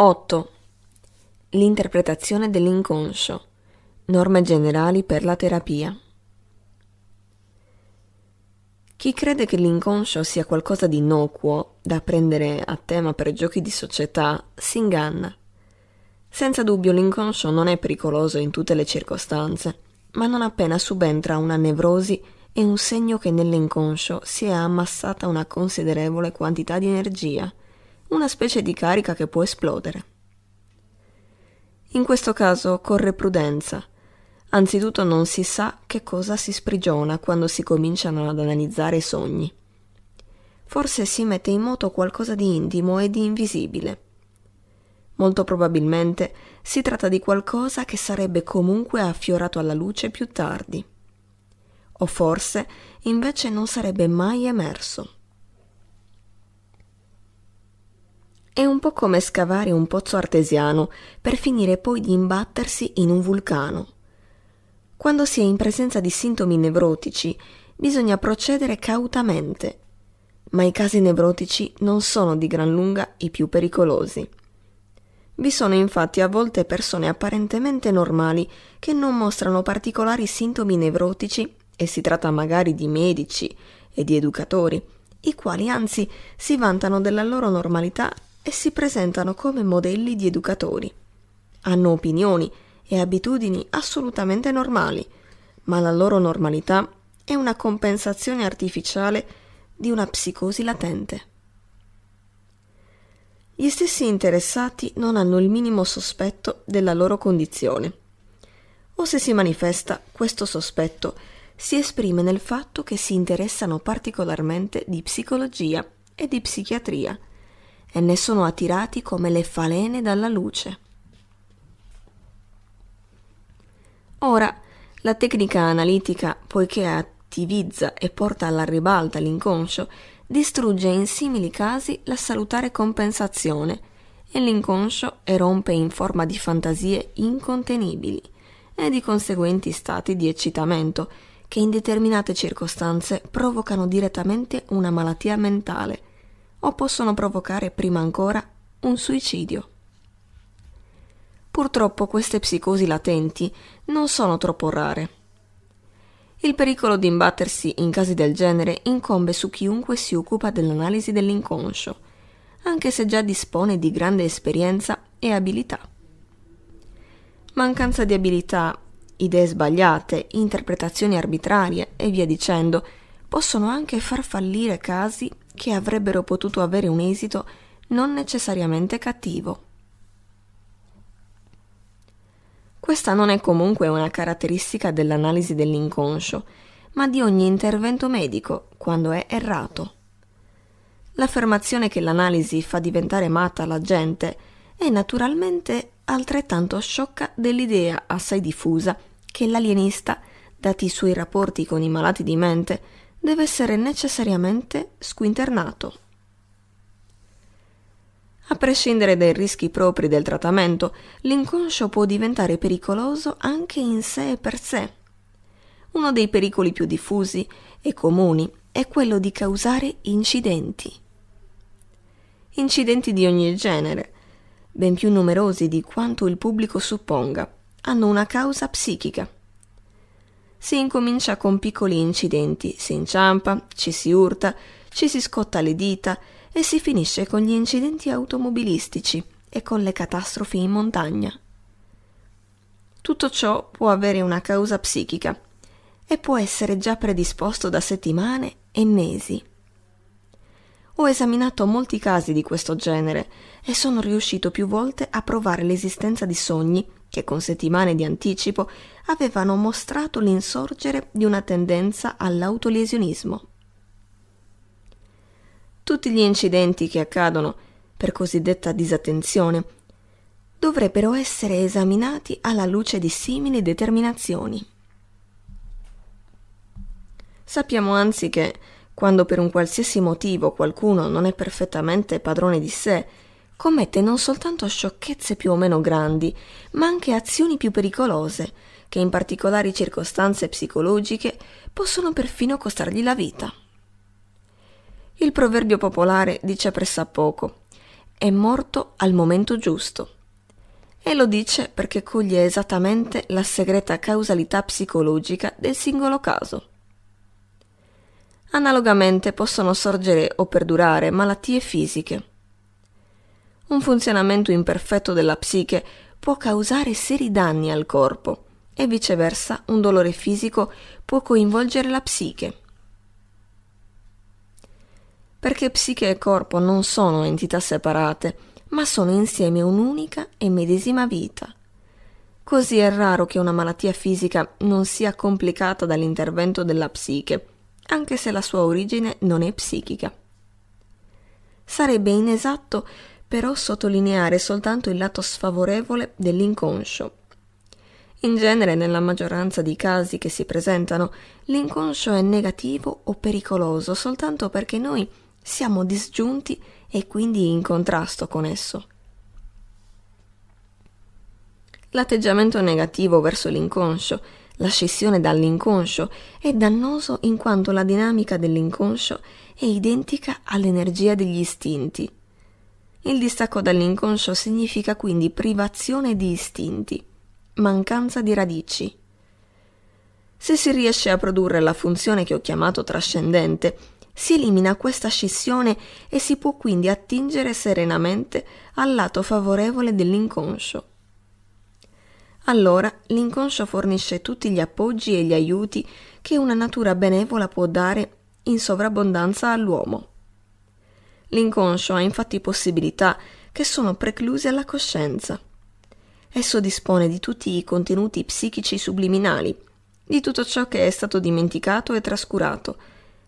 8. L'interpretazione dell'inconscio. Norme generali per la terapia. Chi crede che l'inconscio sia qualcosa di innocuo da prendere a tema per giochi di società si inganna. Senza dubbio l'inconscio non è pericoloso in tutte le circostanze, ma non appena subentra una nevrosi è un segno che nell'inconscio si è ammassata una considerevole quantità di energia una specie di carica che può esplodere. In questo caso occorre prudenza. Anzitutto non si sa che cosa si sprigiona quando si cominciano ad analizzare i sogni. Forse si mette in moto qualcosa di intimo e di invisibile. Molto probabilmente si tratta di qualcosa che sarebbe comunque affiorato alla luce più tardi. O forse invece non sarebbe mai emerso. È un po' come scavare un pozzo artesiano per finire poi di imbattersi in un vulcano. Quando si è in presenza di sintomi nevrotici, bisogna procedere cautamente, ma i casi nevrotici non sono di gran lunga i più pericolosi. Vi sono infatti a volte persone apparentemente normali che non mostrano particolari sintomi nevrotici e si tratta magari di medici e di educatori, i quali anzi si vantano della loro normalità e si presentano come modelli di educatori. Hanno opinioni e abitudini assolutamente normali, ma la loro normalità è una compensazione artificiale di una psicosi latente. Gli stessi interessati non hanno il minimo sospetto della loro condizione. O se si manifesta questo sospetto, si esprime nel fatto che si interessano particolarmente di psicologia e di psichiatria, e ne sono attirati come le falene dalla luce. Ora, la tecnica analitica, poiché attivizza e porta alla ribalta l'inconscio, distrugge in simili casi la salutare compensazione e l'inconscio erompe in forma di fantasie incontenibili e di conseguenti stati di eccitamento che in determinate circostanze provocano direttamente una malattia mentale o possono provocare prima ancora un suicidio. Purtroppo queste psicosi latenti non sono troppo rare. Il pericolo di imbattersi in casi del genere incombe su chiunque si occupa dell'analisi dell'inconscio, anche se già dispone di grande esperienza e abilità. Mancanza di abilità, idee sbagliate, interpretazioni arbitrarie e via dicendo possono anche far fallire casi che avrebbero potuto avere un esito non necessariamente cattivo. Questa non è comunque una caratteristica dell'analisi dell'inconscio, ma di ogni intervento medico, quando è errato. L'affermazione che l'analisi fa diventare matta la gente è naturalmente altrettanto sciocca dell'idea assai diffusa che l'alienista, dati i suoi rapporti con i malati di mente, deve essere necessariamente squinternato. A prescindere dai rischi propri del trattamento, l'inconscio può diventare pericoloso anche in sé e per sé. Uno dei pericoli più diffusi e comuni è quello di causare incidenti. Incidenti di ogni genere, ben più numerosi di quanto il pubblico supponga, hanno una causa psichica si incomincia con piccoli incidenti, si inciampa, ci si urta, ci si scotta le dita e si finisce con gli incidenti automobilistici e con le catastrofi in montagna. Tutto ciò può avere una causa psichica e può essere già predisposto da settimane e mesi. Ho esaminato molti casi di questo genere e sono riuscito più volte a provare l'esistenza di sogni che con settimane di anticipo avevano mostrato l'insorgere di una tendenza all'autolesionismo. Tutti gli incidenti che accadono per cosiddetta disattenzione dovrebbero essere esaminati alla luce di simili determinazioni. Sappiamo anzi che, quando per un qualsiasi motivo qualcuno non è perfettamente padrone di sé commette non soltanto sciocchezze più o meno grandi, ma anche azioni più pericolose, che in particolari circostanze psicologiche possono perfino costargli la vita. Il proverbio popolare dice pressappoco: è morto al momento giusto. E lo dice perché coglie esattamente la segreta causalità psicologica del singolo caso. Analogamente possono sorgere o perdurare malattie fisiche un funzionamento imperfetto della psiche può causare seri danni al corpo e viceversa un dolore fisico può coinvolgere la psiche. Perché psiche e corpo non sono entità separate, ma sono insieme un'unica e medesima vita. Così è raro che una malattia fisica non sia complicata dall'intervento della psiche, anche se la sua origine non è psichica. Sarebbe inesatto però sottolineare soltanto il lato sfavorevole dell'inconscio. In genere, nella maggioranza dei casi che si presentano, l'inconscio è negativo o pericoloso soltanto perché noi siamo disgiunti e quindi in contrasto con esso. L'atteggiamento negativo verso l'inconscio, la scissione dall'inconscio, è dannoso in quanto la dinamica dell'inconscio è identica all'energia degli istinti. Il distacco dall'inconscio significa quindi privazione di istinti, mancanza di radici. Se si riesce a produrre la funzione che ho chiamato trascendente, si elimina questa scissione e si può quindi attingere serenamente al lato favorevole dell'inconscio. Allora l'inconscio fornisce tutti gli appoggi e gli aiuti che una natura benevola può dare in sovrabbondanza all'uomo. L'inconscio ha infatti possibilità che sono precluse alla coscienza. Esso dispone di tutti i contenuti psichici subliminali, di tutto ciò che è stato dimenticato e trascurato,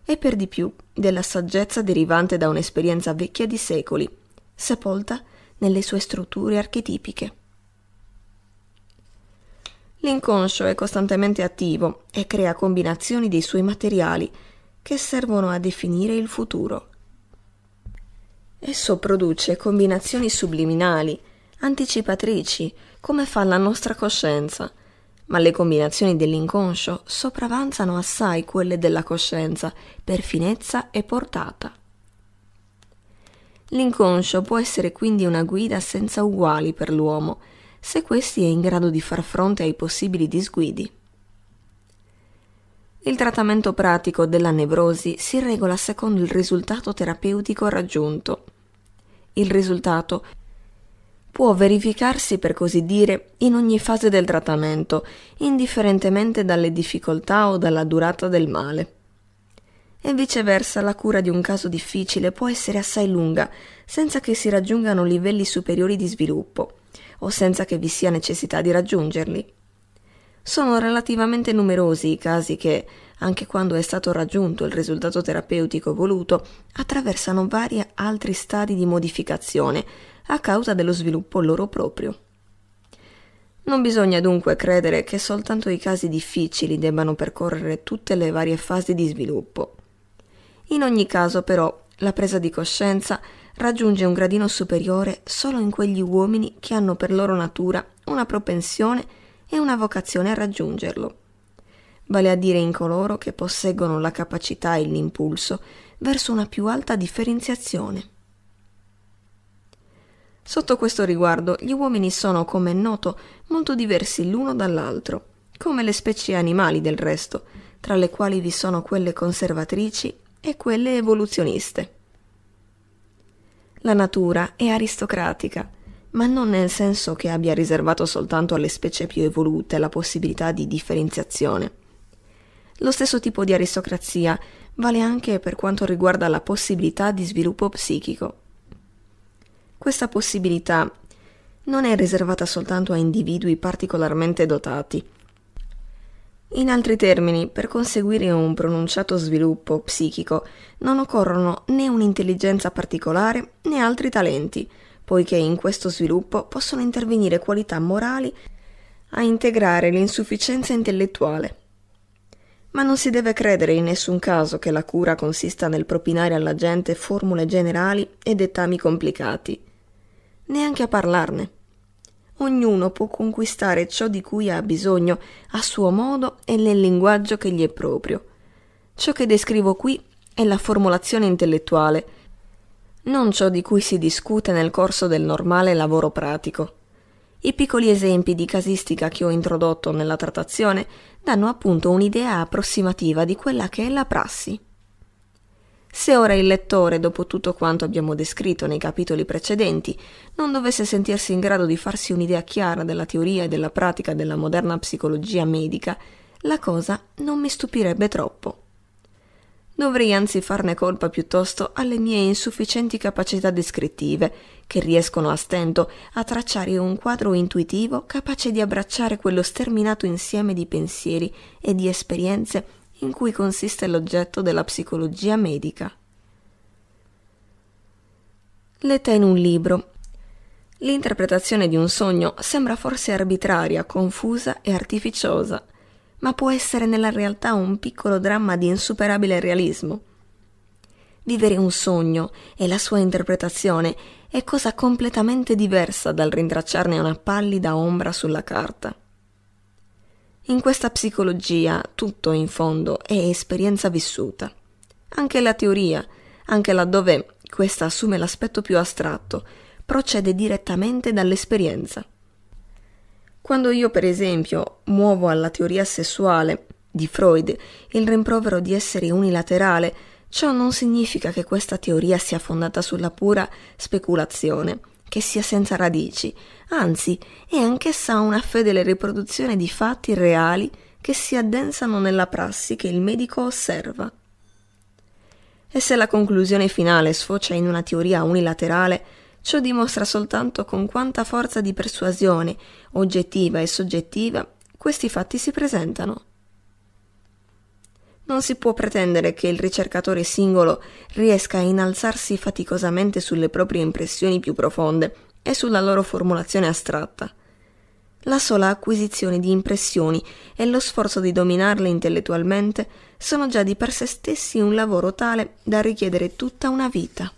e per di più della saggezza derivante da un'esperienza vecchia di secoli, sepolta nelle sue strutture archetipiche. L'inconscio è costantemente attivo e crea combinazioni dei suoi materiali che servono a definire il futuro. Esso produce combinazioni subliminali, anticipatrici, come fa la nostra coscienza, ma le combinazioni dell'inconscio sopravanzano assai quelle della coscienza per finezza e portata. L'inconscio può essere quindi una guida senza uguali per l'uomo, se questi è in grado di far fronte ai possibili disguidi. Il trattamento pratico della nevrosi si regola secondo il risultato terapeutico raggiunto. Il risultato può verificarsi per così dire in ogni fase del trattamento, indifferentemente dalle difficoltà o dalla durata del male. E viceversa la cura di un caso difficile può essere assai lunga, senza che si raggiungano livelli superiori di sviluppo, o senza che vi sia necessità di raggiungerli. Sono relativamente numerosi i casi che, anche quando è stato raggiunto il risultato terapeutico voluto, attraversano vari altri stadi di modificazione a causa dello sviluppo loro proprio. Non bisogna dunque credere che soltanto i casi difficili debbano percorrere tutte le varie fasi di sviluppo. In ogni caso, però, la presa di coscienza raggiunge un gradino superiore solo in quegli uomini che hanno per loro natura una propensione e una vocazione a raggiungerlo, vale a dire in coloro che posseggono la capacità e l'impulso verso una più alta differenziazione. Sotto questo riguardo gli uomini sono, come è noto, molto diversi l'uno dall'altro, come le specie animali del resto, tra le quali vi sono quelle conservatrici e quelle evoluzioniste. La natura è aristocratica, ma non nel senso che abbia riservato soltanto alle specie più evolute la possibilità di differenziazione. Lo stesso tipo di aristocrazia vale anche per quanto riguarda la possibilità di sviluppo psichico. Questa possibilità non è riservata soltanto a individui particolarmente dotati. In altri termini, per conseguire un pronunciato sviluppo psichico non occorrono né un'intelligenza particolare né altri talenti, poiché in questo sviluppo possono intervenire qualità morali a integrare l'insufficienza intellettuale. Ma non si deve credere in nessun caso che la cura consista nel propinare alla gente formule generali e dettami complicati, neanche a parlarne. Ognuno può conquistare ciò di cui ha bisogno a suo modo e nel linguaggio che gli è proprio. Ciò che descrivo qui è la formulazione intellettuale, non ciò di cui si discute nel corso del normale lavoro pratico. I piccoli esempi di casistica che ho introdotto nella trattazione danno appunto un'idea approssimativa di quella che è la prassi. Se ora il lettore, dopo tutto quanto abbiamo descritto nei capitoli precedenti, non dovesse sentirsi in grado di farsi un'idea chiara della teoria e della pratica della moderna psicologia medica, la cosa non mi stupirebbe troppo. Dovrei anzi farne colpa piuttosto alle mie insufficienti capacità descrittive, che riescono a stento a tracciare un quadro intuitivo capace di abbracciare quello sterminato insieme di pensieri e di esperienze in cui consiste l'oggetto della psicologia medica. Letta in un libro. L'interpretazione di un sogno sembra forse arbitraria, confusa e artificiosa ma può essere nella realtà un piccolo dramma di insuperabile realismo. Vivere un sogno e la sua interpretazione è cosa completamente diversa dal rintracciarne una pallida ombra sulla carta. In questa psicologia tutto in fondo è esperienza vissuta. Anche la teoria, anche laddove questa assume l'aspetto più astratto, procede direttamente dall'esperienza. Quando io, per esempio, muovo alla teoria sessuale di Freud il rimprovero di essere unilaterale, ciò non significa che questa teoria sia fondata sulla pura speculazione, che sia senza radici, anzi è anch'essa una fedele riproduzione di fatti reali che si addensano nella prassi che il medico osserva. E se la conclusione finale sfocia in una teoria unilaterale, Ciò dimostra soltanto con quanta forza di persuasione, oggettiva e soggettiva, questi fatti si presentano. Non si può pretendere che il ricercatore singolo riesca a innalzarsi faticosamente sulle proprie impressioni più profonde e sulla loro formulazione astratta. La sola acquisizione di impressioni e lo sforzo di dominarle intellettualmente sono già di per sé stessi un lavoro tale da richiedere tutta una vita.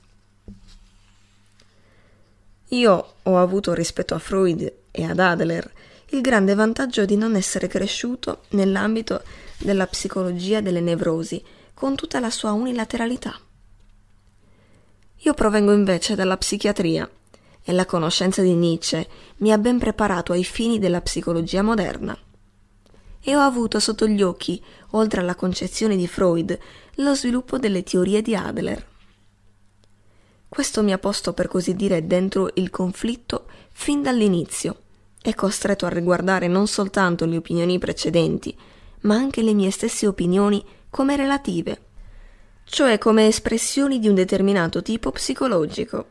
Io ho avuto rispetto a Freud e ad Adler il grande vantaggio di non essere cresciuto nell'ambito della psicologia delle nevrosi, con tutta la sua unilateralità. Io provengo invece dalla psichiatria e la conoscenza di Nietzsche mi ha ben preparato ai fini della psicologia moderna. E ho avuto sotto gli occhi, oltre alla concezione di Freud, lo sviluppo delle teorie di Adler. Questo mi ha posto per così dire dentro il conflitto fin dall'inizio e costretto a riguardare non soltanto le opinioni precedenti, ma anche le mie stesse opinioni come relative, cioè come espressioni di un determinato tipo psicologico.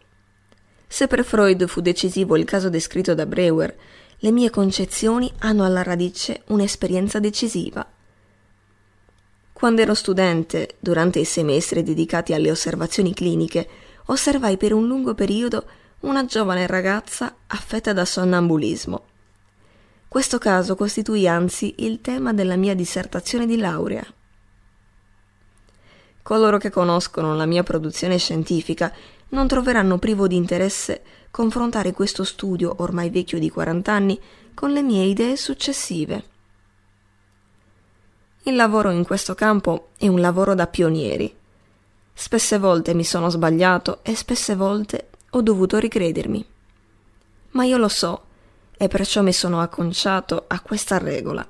Se per Freud fu decisivo il caso descritto da Breuer, le mie concezioni hanno alla radice un'esperienza decisiva. Quando ero studente, durante i semestri dedicati alle osservazioni cliniche, osservai per un lungo periodo una giovane ragazza affetta da sonnambulismo. Questo caso costituì anzi il tema della mia dissertazione di laurea. Coloro che conoscono la mia produzione scientifica non troveranno privo di interesse confrontare questo studio ormai vecchio di 40 anni con le mie idee successive. Il lavoro in questo campo è un lavoro da pionieri. Spesse volte mi sono sbagliato e spesse volte ho dovuto ricredermi. Ma io lo so e perciò mi sono acconciato a questa regola.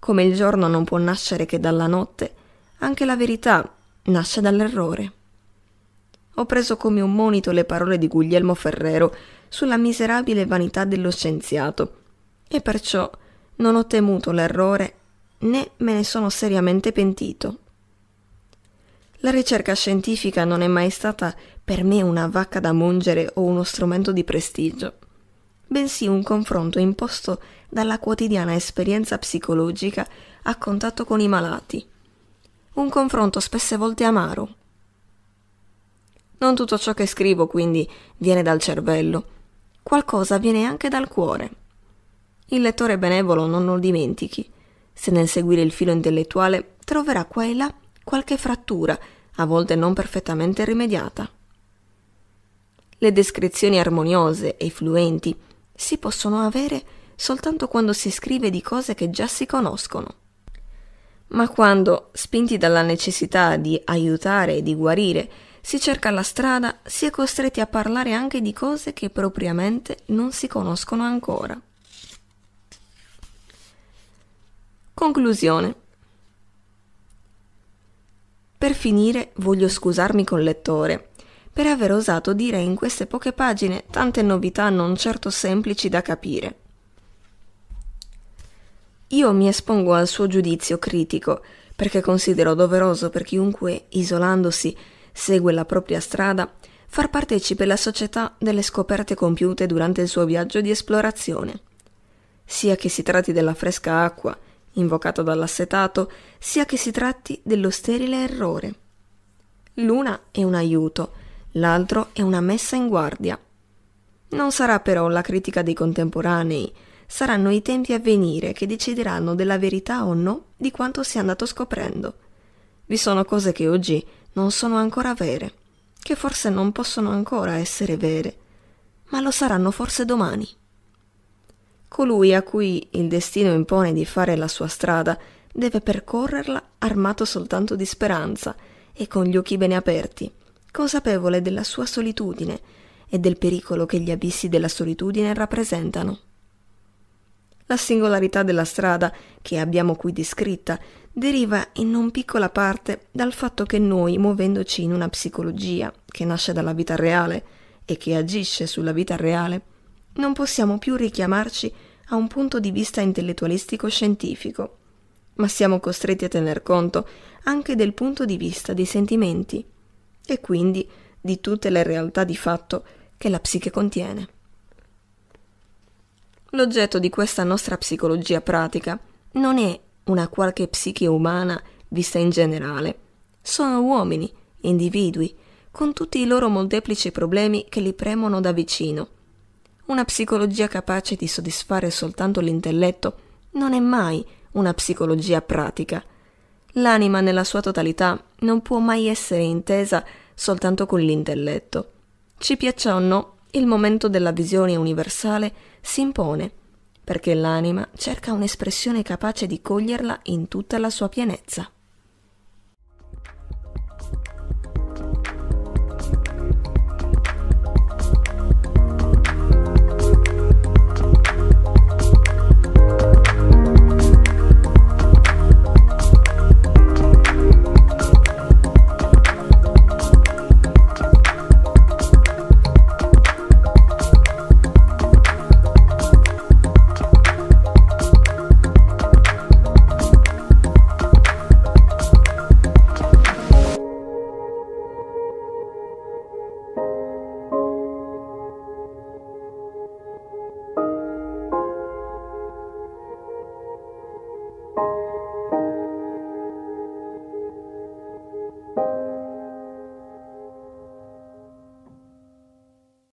Come il giorno non può nascere che dalla notte, anche la verità nasce dall'errore. Ho preso come un monito le parole di Guglielmo Ferrero sulla miserabile vanità dello scienziato e perciò non ho temuto l'errore né me ne sono seriamente pentito. La ricerca scientifica non è mai stata per me una vacca da mungere o uno strumento di prestigio, bensì un confronto imposto dalla quotidiana esperienza psicologica a contatto con i malati. Un confronto spesse volte amaro. Non tutto ciò che scrivo quindi viene dal cervello, qualcosa viene anche dal cuore. Il lettore benevolo non lo dimentichi, se nel seguire il filo intellettuale troverà qua e là qualche frattura, a volte non perfettamente rimediata. Le descrizioni armoniose e fluenti si possono avere soltanto quando si scrive di cose che già si conoscono. Ma quando, spinti dalla necessità di aiutare e di guarire, si cerca la strada, si è costretti a parlare anche di cose che propriamente non si conoscono ancora. Conclusione. Per finire voglio scusarmi col lettore per aver osato dire in queste poche pagine tante novità non certo semplici da capire. Io mi espongo al suo giudizio critico, perché considero doveroso per chiunque, isolandosi, segue la propria strada, far partecipe la società delle scoperte compiute durante il suo viaggio di esplorazione. Sia che si tratti della fresca acqua, invocato dall'assetato, sia che si tratti dello sterile errore. L'una è un aiuto, l'altro è una messa in guardia. Non sarà però la critica dei contemporanei, saranno i tempi a venire che decideranno della verità o no di quanto si è andato scoprendo. Vi sono cose che oggi non sono ancora vere, che forse non possono ancora essere vere, ma lo saranno forse domani. Colui a cui il destino impone di fare la sua strada deve percorrerla armato soltanto di speranza e con gli occhi bene aperti, consapevole della sua solitudine e del pericolo che gli abissi della solitudine rappresentano. La singolarità della strada che abbiamo qui descritta deriva in non piccola parte dal fatto che noi, muovendoci in una psicologia che nasce dalla vita reale e che agisce sulla vita reale, non possiamo più richiamarci a un punto di vista intellettualistico scientifico, ma siamo costretti a tener conto anche del punto di vista dei sentimenti e quindi di tutte le realtà di fatto che la psiche contiene. L'oggetto di questa nostra psicologia pratica non è una qualche psiche umana vista in generale, sono uomini, individui, con tutti i loro molteplici problemi che li premono da vicino una psicologia capace di soddisfare soltanto l'intelletto non è mai una psicologia pratica. L'anima nella sua totalità non può mai essere intesa soltanto con l'intelletto. Ci piaccia o no, il momento della visione universale si impone, perché l'anima cerca un'espressione capace di coglierla in tutta la sua pienezza.